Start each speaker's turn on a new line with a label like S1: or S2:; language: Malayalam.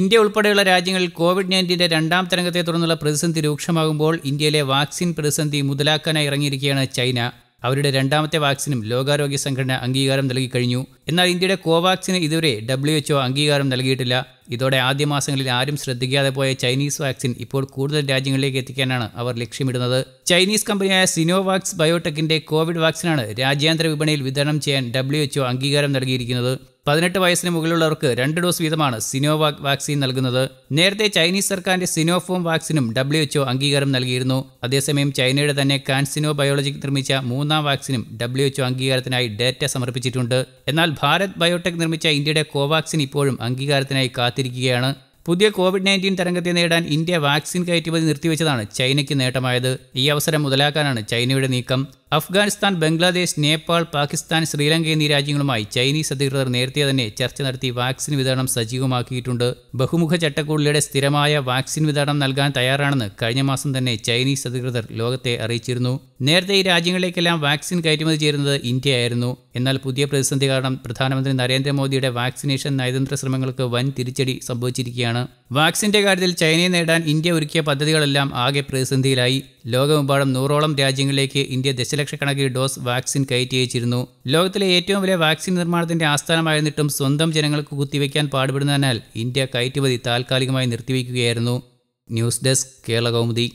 S1: ഇന്ത്യ ഉൾപ്പെടെയുള്ള രാജ്യങ്ങളിൽ കോവിഡ് നയൻറ്റീൻ്റെ രണ്ടാം തരംഗത്തെ തുടർന്നുള്ള പ്രതിസന്ധി രൂക്ഷമാകുമ്പോൾ ഇന്ത്യയിലെ വാക്സിൻ പ്രതിസന്ധി മുതലാക്കാനായി ഇറങ്ങിയിരിക്കുകയാണ് ചൈന അവരുടെ രണ്ടാമത്തെ വാക്സിനും ലോകാരോഗ്യ സംഘടന അംഗീകാരം നൽകി കഴിഞ്ഞു എന്നാൽ ഇന്ത്യയുടെ കോവാക്സിന് ഇതുവരെ ഡബ്ല്യു എച്ച്ഒ അംഗീകാരം നൽകിയിട്ടില്ല ഇതോടെ ആദ്യ മാസങ്ങളിൽ ആരും ശ്രദ്ധിക്കാതെ പോയ ചൈനീസ് വാക്സിൻ ഇപ്പോൾ കൂടുതൽ രാജ്യങ്ങളിലേക്ക് എത്തിക്കാനാണ് അവർ ലക്ഷ്യമിടുന്നത് ചൈനീസ് കമ്പനിയായ സിനോവാക്സ് ബയോടെക്കിന്റെ കോവിഡ് വാക്സിനാണ് രാജ്യാന്തര വിപണിയിൽ വിതരണം ചെയ്യാൻ ഡബ്ല്യു എച്ച്ഒ അംഗീകാരം നൽകിയിരിക്കുന്നത് പതിനെട്ട് വയസ്സിന് മുകളിലുള്ളവർക്ക് രണ്ട് ഡോസ് വീതമാണ് സിനോവാക് വാക്സിൻ നൽകുന്നത് നേരത്തെ ചൈനീസ് സർക്കാരിന്റെ സിനോഫോം വാക്സിനും ഡബ്ല്യു എച്ച്ഒ അംഗീകാരം നൽകിയിരുന്നു അതേസമയം ചൈനയുടെ തന്നെ കാൻസിനോ ബയോളജിക് നിർമ്മിച്ച മൂന്നാം വാക്സിനും ഡബ്ല്യു എച്ച്ഒ അംഗീകാരത്തിനായി ഡേറ്റ സമർപ്പിച്ചിട്ടുണ്ട് എന്നാൽ ഭാരത് ബയോടെക് നിർമ്മിച്ച ഇന്ത്യയുടെ കോവാക്സിൻ ഇപ്പോഴും അംഗീകാരത്തിനായി കാത്തിരിക്കുകയാണ് പുതിയ കോവിഡ് നയൻറ്റീൻ തരംഗത്തെ നേടാൻ ഇന്ത്യ വാക്സിൻ കയറ്റുമതി നിർത്തിവെച്ചതാണ് ചൈനയ്ക്ക് നേട്ടമായത് ഈ അവസരം മുതലാക്കാനാണ് ചൈനയുടെ നീക്കം അഫ്ഗാനിസ്ഥാൻ ബംഗ്ലാദേശ് നേപ്പാൾ പാകിസ്ഥാൻ ശ്രീലങ്ക എന്നീ രാജ്യങ്ങളുമായി ചൈനീസ് അധികൃതർ നേരത്തെ തന്നെ ചർച്ച നടത്തി വാക്സിൻ വിതരണം സജീവമാക്കിയിട്ടുണ്ട് ബഹുമുഖ ചട്ടക്കൂടിലൂടെ സ്ഥിരമായ വാക്സിൻ വിതരണം നൽകാൻ തയ്യാറാണെന്ന് കഴിഞ്ഞ മാസം തന്നെ ചൈനീസ് അധികൃതർ ലോകത്തെ അറിയിച്ചിരുന്നു നേരത്തെ ഈ രാജ്യങ്ങളിലേക്കെല്ലാം വാക്സിൻ കയറ്റുമതി ചെയ്യുന്നത് ഇന്ത്യയായിരുന്നു എന്നാൽ പുതിയ പ്രതിസന്ധി കാരണം പ്രധാനമന്ത്രി നരേന്ദ്രമോദിയുടെ വാക്സിനേഷൻ നയതന്ത്ര ശ്രമങ്ങൾക്ക് വൻ തിരിച്ചടി സംഭവിച്ചിരിക്കുകയാണ് വാക്സിന്റെ കാര്യത്തിൽ ചൈനയെ നേടാൻ ഇന്ത്യ ഒരുക്കിയ പദ്ധതികളെല്ലാം ആകെ പ്രതിസന്ധിയിലായി ലോകമെമ്പാടും നൂറോളം രാജ്യങ്ങളിലേക്ക് ഇന്ത്യ ദശലക്ഷക്കണക്കിന് ഡോസ് വാക്സിൻ കയറ്റി അയച്ചിരുന്നു ലോകത്തിലെ ഏറ്റവും വലിയ വാക്സിൻ നിർമ്മാണത്തിന്റെ ആസ്ഥാനമായിരുന്നിട്ടും സ്വന്തം ജനങ്ങൾക്ക് കുത്തിവയ്ക്കാൻ പാടുപെടുന്നതിനാൽ ഇന്ത്യ കയറ്റുമതി താൽക്കാലികമായി നിർത്തിവയ്ക്കുകയായിരുന്നു ന്യൂസ് ഡെസ്ക് കേരളകൗമുദി